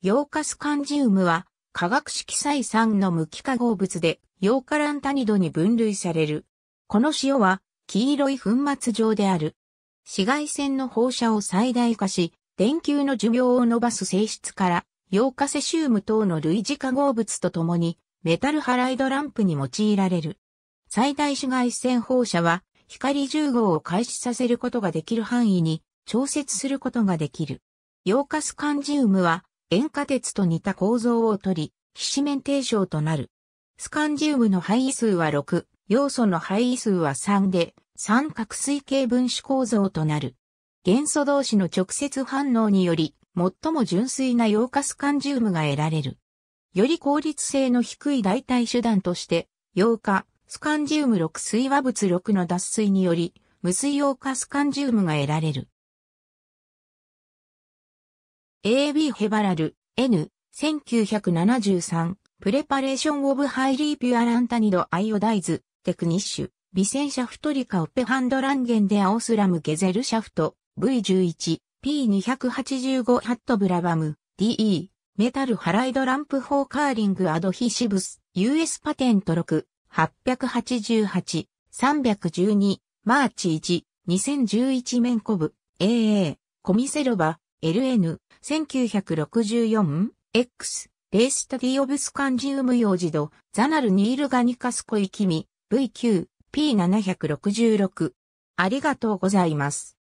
ヨーカスカンジウムは、化学式採算の無機化合物で、ヨーカランタニドに分類される。この塩は、黄色い粉末状である。紫外線の放射を最大化し、電球の寿命を伸ばす性質から、ヨーカセシウム等の類似化合物とともに、メタルハライドランプに用いられる。最大紫外線放射は、光10号を開始させることができる範囲に調節することができる。ヨーカスカンジウムは、塩化鉄と似た構造をとり、皮脂面定称となる。スカンジウムの配位数は6、要素の配位数は3で、三角水系分子構造となる。元素同士の直接反応により、最も純粋な溶化スカンジウムが得られる。より効率性の低い代替手段として、溶化、スカンジウム6水和物6の脱水により、無水溶化スカンジウムが得られる。AB ヘバラル、N、1973、プレパレーションオブハイリーピュアランタニドアイオダイズ、テクニッシュ、ビセンシャフトリカオペハンドランゲンデアオスラムゲゼルシャフト、V11、P285 ハットブラバム、DE、メタルハライドランプフォーカーリングアドヒシブス、US パテント6、888、312、マーチ1、2011メンコブ、AA、コミセロバ、LN、1964X、レースタディオブスカンジウム用児度、ザナルニールガニカスコイキミ、v q P766。ありがとうございます。